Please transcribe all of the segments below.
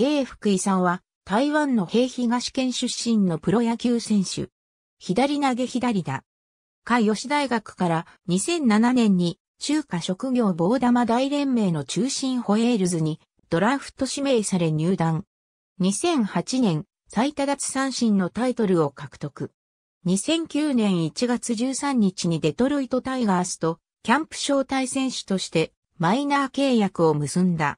芸福井さんは台湾の平東県出身のプロ野球選手。左投げ左だ。海吉大学から2007年に中華職業棒玉大連盟の中心ホエールズにドラフト指名され入団。2008年最多奪三振のタイトルを獲得。2009年1月13日にデトロイトタイガースとキャンプ招待選手としてマイナー契約を結んだ。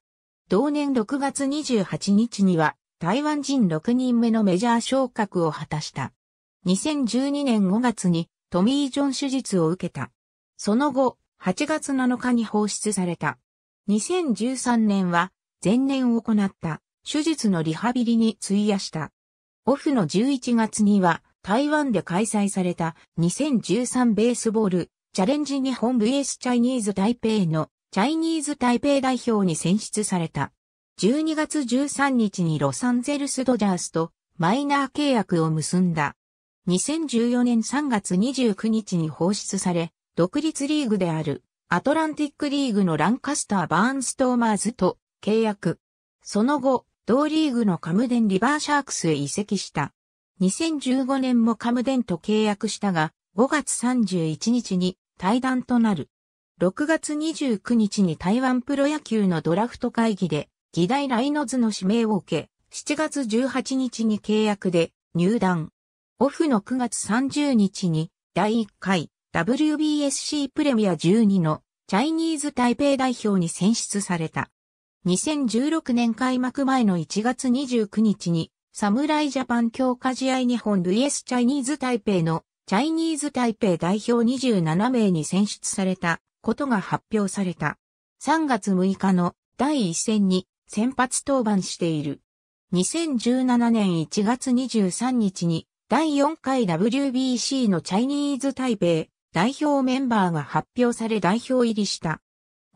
同年6月28日には台湾人6人目のメジャー昇格を果たした。2012年5月にトミー・ジョン手術を受けた。その後、8月7日に放出された。2013年は前年行った手術のリハビリに費やした。オフの11月には台湾で開催された2013ベースボールチャレンジ日本 VS チャイニーズ台北のチャイニーズ台北代表に選出された。12月13日にロサンゼルスドジャースとマイナー契約を結んだ。2014年3月29日に放出され、独立リーグであるアトランティックリーグのランカスター・バーンストーマーズと契約。その後、同リーグのカムデン・リバーシャークスへ移籍した。2015年もカムデンと契約したが、5月31日に対談となる。6月29日に台湾プロ野球のドラフト会議で、議題ライノズの指名を受け、7月18日に契約で入団。オフの9月30日に第1回 WBSC プレミア12のチャイニーズ台北代表に選出された。2016年開幕前の1月29日に侍ジャパン強化試合日本 VS チャイニーズ台北のチャイニーズ台北代表27名に選出されたことが発表された。3月6日の第1戦に先発登板している。2017年1月23日に第4回 WBC のチャイニーズ台北代表メンバーが発表され代表入りした。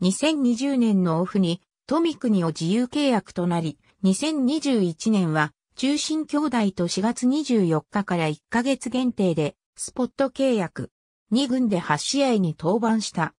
2020年のオフにトミクニを自由契約となり、2021年は中心兄弟と4月24日から1ヶ月限定でスポット契約。2軍で8試合に登板した。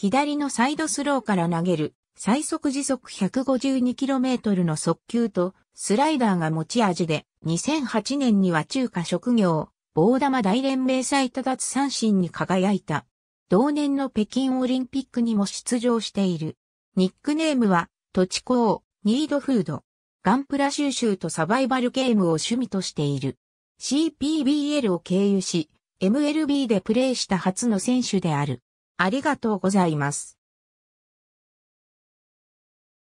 左のサイドスローから投げる最速時速 152km の速球とスライダーが持ち味で2008年には中華職業棒玉大連盟最多奪三振に輝いた。同年の北京オリンピックにも出場している。ニックネームは、土地公、ニードフード。ガンプラ収集とサバイバルゲームを趣味としている。CPBL を経由し、MLB でプレーした初の選手である。ありがとうございます。